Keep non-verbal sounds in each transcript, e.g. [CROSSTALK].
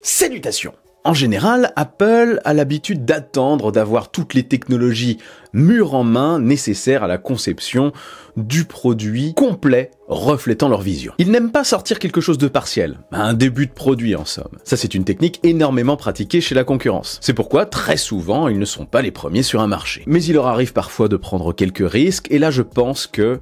Salutations En général, Apple a l'habitude d'attendre d'avoir toutes les technologies mûres en main nécessaires à la conception du produit complet reflétant leur vision. Ils n'aiment pas sortir quelque chose de partiel, un début de produit en somme. Ça c'est une technique énormément pratiquée chez la concurrence. C'est pourquoi très souvent ils ne sont pas les premiers sur un marché. Mais il leur arrive parfois de prendre quelques risques et là je pense que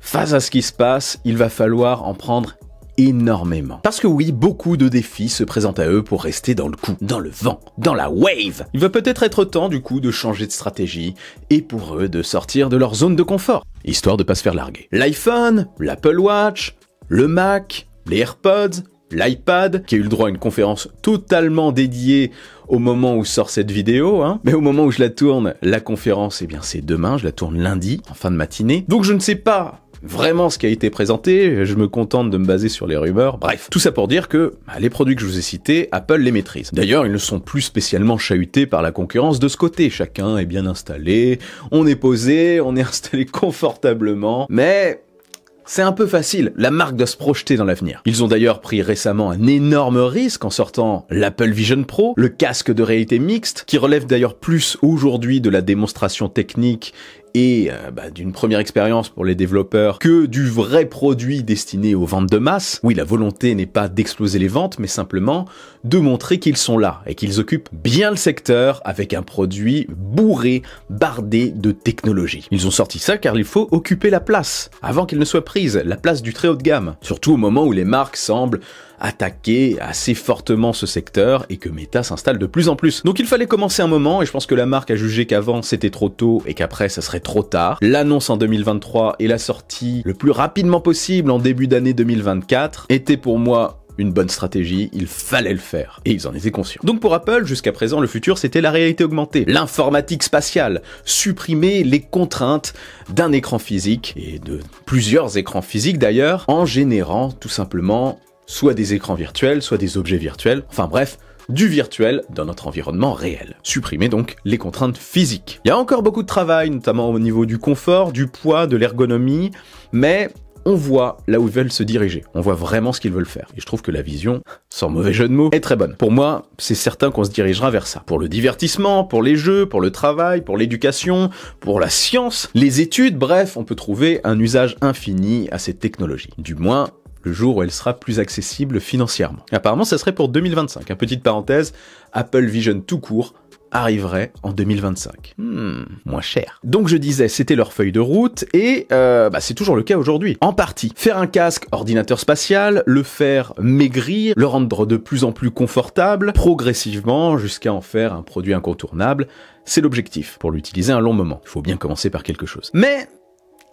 face à ce qui se passe, il va falloir en prendre énormément. Parce que oui, beaucoup de défis se présentent à eux pour rester dans le coup, dans le vent, dans la wave. Il va peut-être être temps du coup de changer de stratégie et pour eux de sortir de leur zone de confort, histoire de pas se faire larguer. L'iPhone, l'Apple Watch, le Mac, les AirPods, l'iPad, qui a eu le droit à une conférence totalement dédiée au moment où sort cette vidéo, hein. mais au moment où je la tourne, la conférence, eh bien c'est demain, je la tourne lundi, en fin de matinée. Donc je ne sais pas vraiment ce qui a été présenté, je me contente de me baser sur les rumeurs, bref. Tout ça pour dire que bah, les produits que je vous ai cités, Apple les maîtrise. D'ailleurs, ils ne sont plus spécialement chahutés par la concurrence de ce côté, chacun est bien installé, on est posé, on est [LAUGHS] installé confortablement, mais c'est un peu facile, la marque doit se projeter dans l'avenir. Ils ont d'ailleurs pris récemment un énorme risque en sortant l'Apple Vision Pro, le casque de réalité mixte, qui relève d'ailleurs plus aujourd'hui de la démonstration technique et euh, bah, d'une première expérience pour les développeurs que du vrai produit destiné aux ventes de masse. Oui, la volonté n'est pas d'exploser les ventes, mais simplement de montrer qu'ils sont là et qu'ils occupent bien le secteur avec un produit bourré, bardé de technologie. Ils ont sorti ça car il faut occuper la place avant qu'elle ne soit prise, la place du très haut de gamme. Surtout au moment où les marques semblent attaquer assez fortement ce secteur et que Meta s'installe de plus en plus. Donc il fallait commencer un moment et je pense que la marque a jugé qu'avant c'était trop tôt et qu'après ça serait trop tard. L'annonce en 2023 et la sortie le plus rapidement possible en début d'année 2024 était pour moi une bonne stratégie, il fallait le faire. Et ils en étaient conscients. Donc pour Apple, jusqu'à présent, le futur, c'était la réalité augmentée, l'informatique spatiale, supprimer les contraintes d'un écran physique, et de plusieurs écrans physiques d'ailleurs, en générant tout simplement soit des écrans virtuels, soit des objets virtuels, enfin bref, du virtuel dans notre environnement réel. Supprimer donc les contraintes physiques. Il y a encore beaucoup de travail, notamment au niveau du confort, du poids, de l'ergonomie, mais on voit là où ils veulent se diriger. On voit vraiment ce qu'ils veulent faire. Et je trouve que la vision, sans mauvais jeu de mots, est très bonne. Pour moi, c'est certain qu'on se dirigera vers ça. Pour le divertissement, pour les jeux, pour le travail, pour l'éducation, pour la science, les études, bref, on peut trouver un usage infini à ces technologies. Du moins, le jour où elle sera plus accessible financièrement. Apparemment, ça serait pour 2025. Une petite parenthèse, Apple Vision tout court arriverait en 2025. Hmm, moins cher. Donc je disais, c'était leur feuille de route et euh, bah, c'est toujours le cas aujourd'hui. En partie, faire un casque ordinateur spatial, le faire maigrir, le rendre de plus en plus confortable, progressivement jusqu'à en faire un produit incontournable, c'est l'objectif pour l'utiliser un long moment. Il faut bien commencer par quelque chose. Mais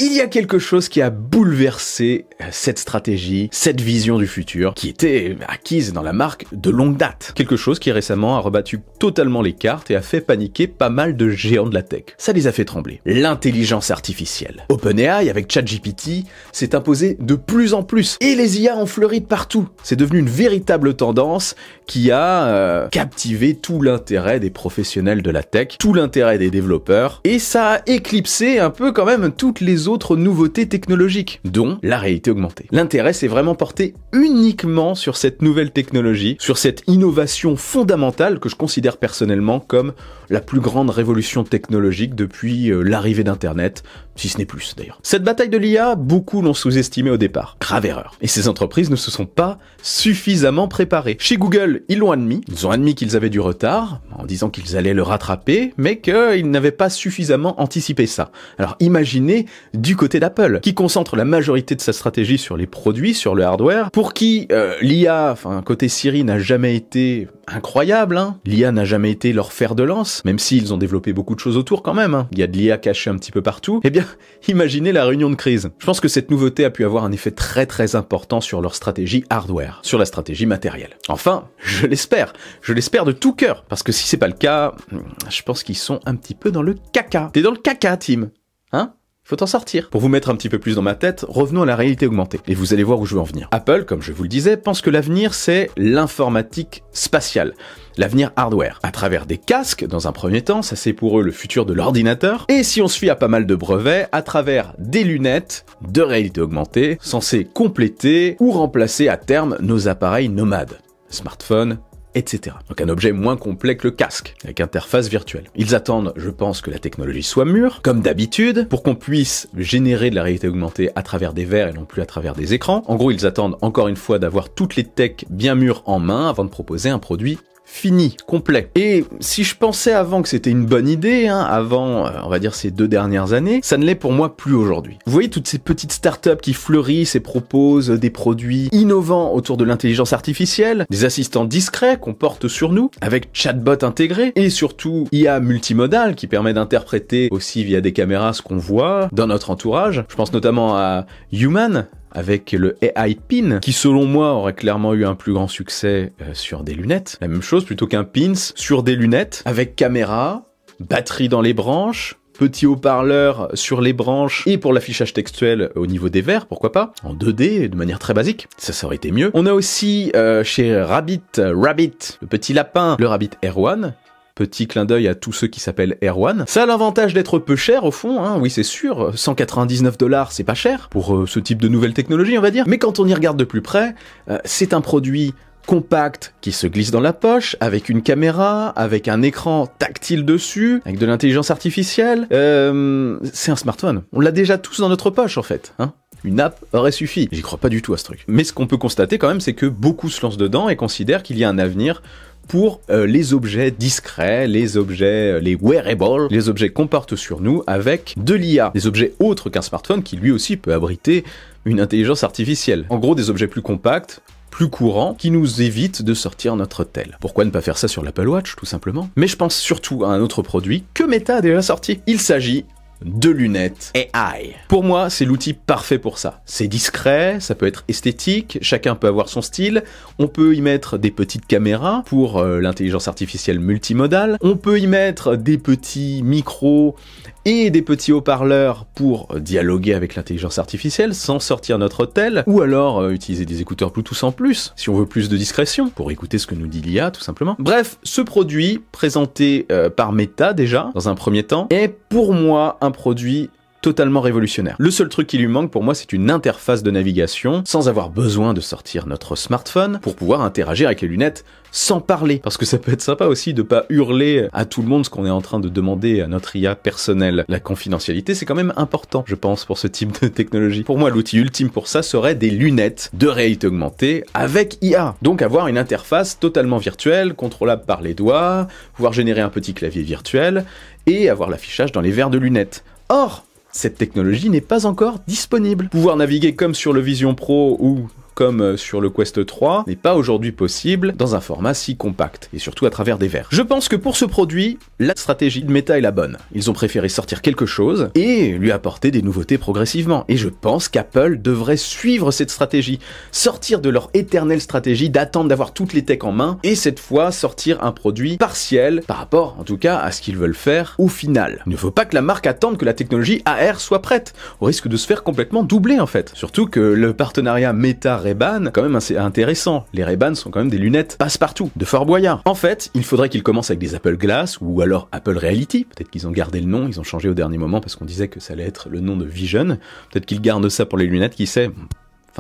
il y a quelque chose qui a bouleversé euh, cette stratégie, cette vision du futur, qui était acquise dans la marque de longue date. Quelque chose qui récemment a rebattu totalement les cartes et a fait paniquer pas mal de géants de la tech. Ça les a fait trembler. L'intelligence artificielle. OpenAI avec ChatGPT s'est imposé de plus en plus et les IA ont fleuri de partout. C'est devenu une véritable tendance qui a euh, captivé tout l'intérêt des professionnels de la tech, tout l'intérêt des développeurs et ça a éclipsé un peu quand même toutes les autres nouveautés technologiques, dont la réalité augmentée. L'intérêt s'est vraiment porté uniquement sur cette nouvelle technologie, sur cette innovation fondamentale que je considère personnellement comme la plus grande révolution technologique depuis euh, l'arrivée d'Internet, si ce n'est plus d'ailleurs. Cette bataille de l'IA, beaucoup l'ont sous estimé au départ. Grave erreur. Et ces entreprises ne se sont pas suffisamment préparées. Chez Google, ils l'ont admis. Ils ont admis qu'ils avaient du retard, en disant qu'ils allaient le rattraper, mais qu'ils n'avaient pas suffisamment anticipé ça. Alors imaginez du côté d'Apple, qui concentre la majorité de sa stratégie sur les produits, sur le hardware, pour qui euh, l'IA, enfin côté Siri, n'a jamais été incroyable. Hein. L'IA n'a jamais été leur fer de lance, même s'ils ont développé beaucoup de choses autour quand même. Hein. Il y a de l'IA cachée un petit peu partout. Eh bien, imaginez la réunion de crise. Je pense que cette nouveauté a pu avoir un effet très très important sur leur stratégie hardware, sur la stratégie matérielle. Enfin, je l'espère, je l'espère de tout cœur, parce que si c'est pas le cas, hmm, je pense qu'ils sont un petit peu dans le caca. T'es dans le caca, Tim. Hein faut en sortir. Pour vous mettre un petit peu plus dans ma tête, revenons à la réalité augmentée. Et vous allez voir où je veux en venir. Apple, comme je vous le disais, pense que l'avenir, c'est l'informatique spatiale l'avenir hardware. À travers des casques, dans un premier temps, ça c'est pour eux le futur de l'ordinateur. Et si on se fie à pas mal de brevets, à travers des lunettes de réalité augmentée, censées compléter ou remplacer à terme nos appareils nomades. Smartphone, etc. Donc un objet moins complet que le casque, avec interface virtuelle. Ils attendent, je pense, que la technologie soit mûre, comme d'habitude, pour qu'on puisse générer de la réalité augmentée à travers des verres et non plus à travers des écrans. En gros, ils attendent encore une fois d'avoir toutes les techs bien mûres en main avant de proposer un produit fini, complet. Et si je pensais avant que c'était une bonne idée, hein, avant, euh, on va dire, ces deux dernières années, ça ne l'est pour moi plus aujourd'hui. Vous voyez toutes ces petites startups qui fleurissent et proposent des produits innovants autour de l'intelligence artificielle, des assistants discrets qu'on porte sur nous, avec chatbot intégré, et surtout IA multimodal qui permet d'interpréter aussi via des caméras ce qu'on voit dans notre entourage. Je pense notamment à Human, avec le AI Pin, qui selon moi aurait clairement eu un plus grand succès euh, sur des lunettes. La même chose plutôt qu'un pins sur des lunettes, avec caméra, batterie dans les branches, petit haut-parleur sur les branches et pour l'affichage textuel au niveau des verres, pourquoi pas, en 2D de manière très basique, ça, ça aurait été mieux. On a aussi euh, chez Rabbit, Rabbit, le petit lapin, le Rabbit Air One, Petit clin d'œil à tous ceux qui s'appellent Erwan. Ça a l'avantage d'être peu cher au fond, hein, oui c'est sûr, 199 dollars c'est pas cher pour euh, ce type de nouvelle technologie on va dire, mais quand on y regarde de plus près, euh, c'est un produit compact qui se glisse dans la poche, avec une caméra, avec un écran tactile dessus, avec de l'intelligence artificielle. Euh, c'est un smartphone. On l'a déjà tous dans notre poche en fait. Hein une app aurait suffi. J'y crois pas du tout à ce truc. Mais ce qu'on peut constater quand même, c'est que beaucoup se lancent dedans et considèrent qu'il y a un avenir pour euh, les objets discrets, les objets, euh, les wearables, les objets qu'on porte sur nous avec de l'IA, des objets autres qu'un smartphone qui lui aussi peut abriter une intelligence artificielle. En gros, des objets plus compacts, plus courants, qui nous évitent de sortir notre tel. Pourquoi ne pas faire ça sur l'Apple Watch, tout simplement Mais je pense surtout à un autre produit que Meta a déjà sorti. Il s'agit de lunettes AI. Pour moi, c'est l'outil parfait pour ça. C'est discret, ça peut être esthétique, chacun peut avoir son style, on peut y mettre des petites caméras pour euh, l'intelligence artificielle multimodale, on peut y mettre des petits micros et des petits haut-parleurs pour dialoguer avec l'intelligence artificielle sans sortir notre hôtel, ou alors euh, utiliser des écouteurs Bluetooth en plus, si on veut plus de discrétion, pour écouter ce que nous dit l'IA tout simplement. Bref, ce produit, présenté euh, par Meta déjà, dans un premier temps, est pour moi un produit totalement révolutionnaire. Le seul truc qui lui manque pour moi, c'est une interface de navigation sans avoir besoin de sortir notre smartphone pour pouvoir interagir avec les lunettes sans parler. Parce que ça peut être sympa aussi de pas hurler à tout le monde ce qu'on est en train de demander à notre IA personnelle. La confidentialité, c'est quand même important, je pense, pour ce type de technologie. Pour moi, l'outil ultime pour ça serait des lunettes de réalité augmentée avec IA. Donc avoir une interface totalement virtuelle, contrôlable par les doigts, pouvoir générer un petit clavier virtuel et avoir l'affichage dans les verres de lunettes. Or, cette technologie n'est pas encore disponible. Pouvoir naviguer comme sur le Vision Pro ou comme euh, sur le Quest 3 n'est pas aujourd'hui possible dans un format si compact, et surtout à travers des verres. Je pense que pour ce produit, la stratégie de Meta est la bonne. Ils ont préféré sortir quelque chose et lui apporter des nouveautés progressivement. Et je pense qu'Apple devrait suivre cette stratégie, sortir de leur éternelle stratégie d'attendre d'avoir toutes les techs en main, et cette fois sortir un produit partiel par rapport en tout cas à ce qu'ils veulent faire au final. Il ne faut pas que la marque attende que la technologie AR soit prête, au risque de se faire complètement doubler en fait. Surtout que le partenariat Meta quand même assez intéressant. Les Ray-Ban sont quand même des lunettes passe-partout, de Fort Boyard. En fait, il faudrait qu'ils commencent avec des Apple Glass ou alors Apple Reality. Peut-être qu'ils ont gardé le nom, ils ont changé au dernier moment parce qu'on disait que ça allait être le nom de Vision. Peut-être qu'ils gardent ça pour les lunettes, qui sait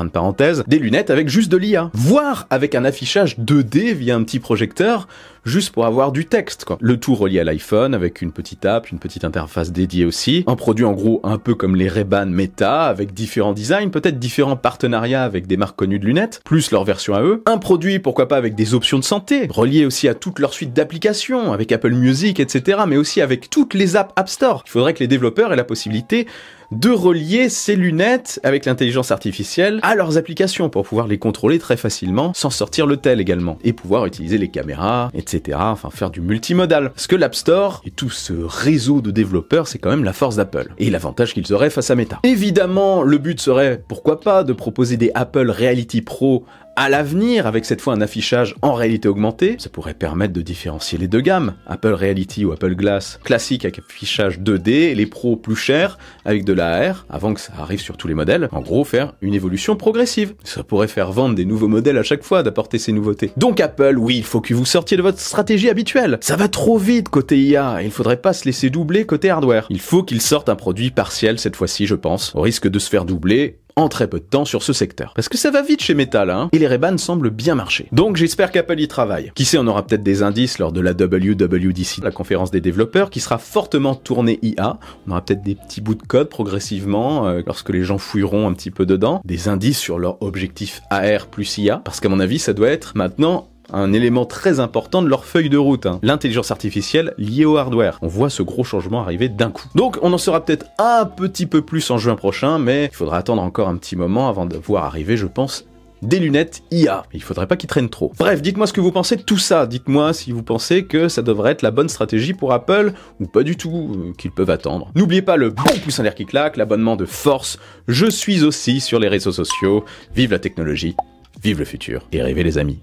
de parenthèse, des lunettes avec juste de l'IA, voire avec un affichage 2D via un petit projecteur, juste pour avoir du texte, quoi. Le tout relié à l'iPhone avec une petite app, une petite interface dédiée aussi. Un produit en gros un peu comme les ray Meta, avec différents designs, peut-être différents partenariats avec des marques connues de lunettes, plus leur version à eux. Un produit, pourquoi pas, avec des options de santé, relié aussi à toute leur suite d'applications, avec Apple Music, etc., mais aussi avec toutes les apps App Store. Il faudrait que les développeurs aient la possibilité de relier ces lunettes avec l'intelligence artificielle à leurs applications pour pouvoir les contrôler très facilement sans sortir le tel également et pouvoir utiliser les caméras, etc. Enfin, faire du multimodal. Parce que l'App Store et tout ce réseau de développeurs, c'est quand même la force d'Apple et l'avantage qu'ils auraient face à Meta. Évidemment, le but serait, pourquoi pas, de proposer des Apple Reality Pro à l'avenir, avec cette fois un affichage en réalité augmentée, ça pourrait permettre de différencier les deux gammes, Apple Reality ou Apple Glass, classique avec affichage 2D, les pros plus chers avec de l'AR, avant que ça arrive sur tous les modèles, en gros faire une évolution progressive. Ça pourrait faire vendre des nouveaux modèles à chaque fois d'apporter ces nouveautés. Donc Apple, oui, il faut que vous sortiez de votre stratégie habituelle. Ça va trop vite côté IA, il faudrait pas se laisser doubler côté hardware. Il faut qu'ils sortent un produit partiel cette fois-ci, je pense, au risque de se faire doubler en très peu de temps sur ce secteur. Parce que ça va vite chez Metal, hein, et les Rebans semblent bien marcher. Donc j'espère qu'Apple y travaille. Qui sait, on aura peut-être des indices lors de la WWDC, la conférence des développeurs, qui sera fortement tournée IA. On aura peut-être des petits bouts de code progressivement, euh, lorsque les gens fouilleront un petit peu dedans, des indices sur leur objectif AR plus IA, parce qu'à mon avis, ça doit être maintenant un élément très important de leur feuille de route, hein. l'intelligence artificielle liée au hardware. On voit ce gros changement arriver d'un coup. Donc on en saura peut-être un petit peu plus en juin prochain, mais il faudra attendre encore un petit moment avant de voir arriver, je pense, des lunettes IA. Il faudrait pas qu'ils traînent trop. Bref, dites-moi ce que vous pensez de tout ça. Dites-moi si vous pensez que ça devrait être la bonne stratégie pour Apple ou pas du tout, euh, qu'ils peuvent attendre. N'oubliez pas le bon pouce en l'air qui claque, l'abonnement de force. Je suis aussi sur les réseaux sociaux. Vive la technologie, vive le futur et rêvez les amis.